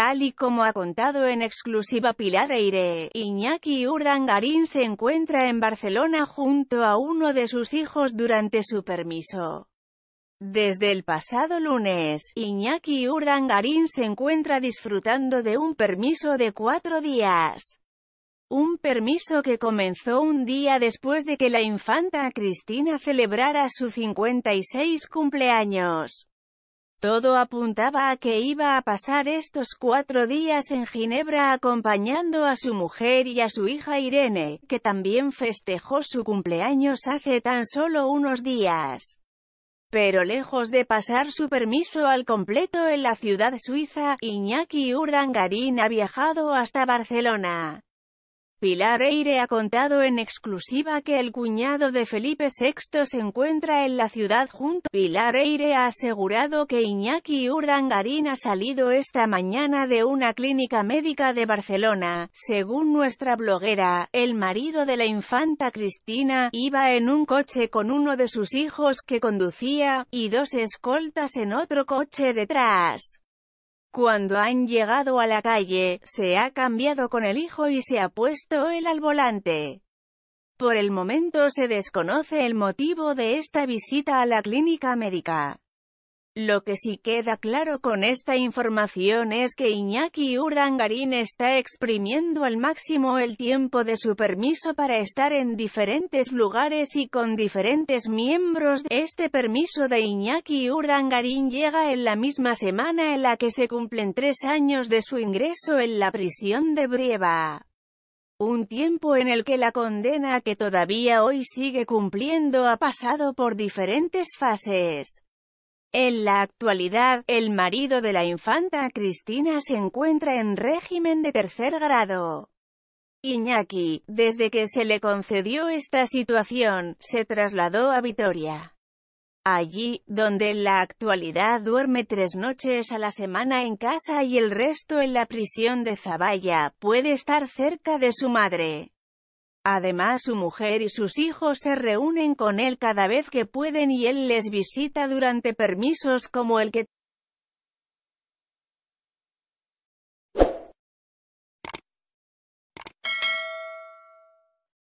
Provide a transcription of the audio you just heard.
Tal y como ha contado en exclusiva Pilar Eire, Iñaki Urdangarín se encuentra en Barcelona junto a uno de sus hijos durante su permiso. Desde el pasado lunes, Iñaki Urdangarín se encuentra disfrutando de un permiso de cuatro días. Un permiso que comenzó un día después de que la infanta Cristina celebrara su 56 cumpleaños. Todo apuntaba a que iba a pasar estos cuatro días en Ginebra acompañando a su mujer y a su hija Irene, que también festejó su cumpleaños hace tan solo unos días. Pero lejos de pasar su permiso al completo en la ciudad suiza, Iñaki Urdangarín ha viajado hasta Barcelona. Pilar Eire ha contado en exclusiva que el cuñado de Felipe VI se encuentra en la ciudad junto. Pilar Eire ha asegurado que Iñaki Urdangarín ha salido esta mañana de una clínica médica de Barcelona. Según nuestra bloguera, el marido de la infanta Cristina, iba en un coche con uno de sus hijos que conducía, y dos escoltas en otro coche detrás. Cuando han llegado a la calle, se ha cambiado con el hijo y se ha puesto él al volante. Por el momento se desconoce el motivo de esta visita a la clínica médica. Lo que sí queda claro con esta información es que Iñaki Urdangarín está exprimiendo al máximo el tiempo de su permiso para estar en diferentes lugares y con diferentes miembros. Este permiso de Iñaki Urdangarín llega en la misma semana en la que se cumplen tres años de su ingreso en la prisión de Brieva un tiempo en el que la condena que todavía hoy sigue cumpliendo ha pasado por diferentes fases. En la actualidad, el marido de la infanta Cristina se encuentra en régimen de tercer grado. Iñaki, desde que se le concedió esta situación, se trasladó a Vitoria. Allí, donde en la actualidad duerme tres noches a la semana en casa y el resto en la prisión de Zaballa, puede estar cerca de su madre. Además su mujer y sus hijos se reúnen con él cada vez que pueden y él les visita durante permisos como el que